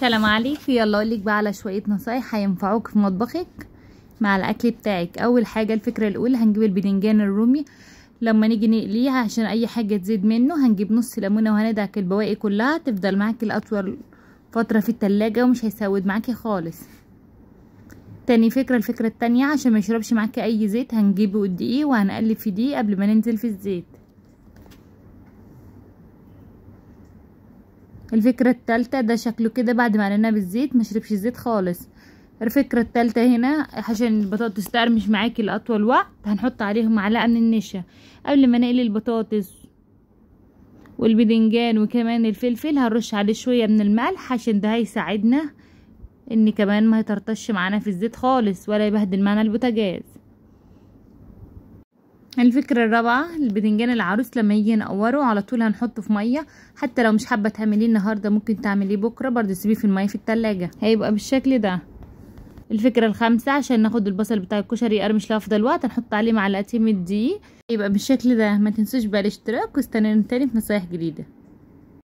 سلام عليك يلا اقولك بقى على شويه نصايح هينفعوك في مطبخك مع الاكل بتاعك اول حاجه الفكره الاولى هنجيب البدنجان الرومي لما نيجي نقليها عشان اي حاجه تزيد منه هنجيب نص ليمونه وهندعك البواقي كلها تفضل معاكي لاطول فتره في التلاجة ومش هيسود معاكي خالص تاني فكره الفكره التانية عشان ما يشربش معاكي اي زيت هنجيبه الدقيق وهنقلب في دقيق قبل ما ننزل في الزيت الفكرة التالتة ده شكله كده بعد ما عملناه بالزيت مشربش الزيت خالص الفكرة التالتة هنا عشان البطاطس تقرمش معاكي لأطول وقت هنحط عليهم معلقة من النشا قبل ما نقلي البطاطس والبدنجان وكمان الفلفل هنرش عليه شوية من الملح عشان ده هيساعدنا ان كمان ما يطرطش معانا في الزيت خالص ولا يبهدل معانا البوتاجاز الفكرة الرابعة البدنجان العروس لما يجي نقوره على طول هنحطه في مية حتى لو مش حابة تعمليه النهاردة ممكن تعمليه بكرة برضه تسيبيه في المية في التلاجة هيبقى بالشكل ده الفكرة الخامسة عشان ناخد البصل بتاع الكشري قرمش لأفضل وقت هنحط عليه معلقتين من الدقيق يبقى بالشكل ده ما تنسوش بقى الاشتراك واستنوني تاني في نصايح جديدة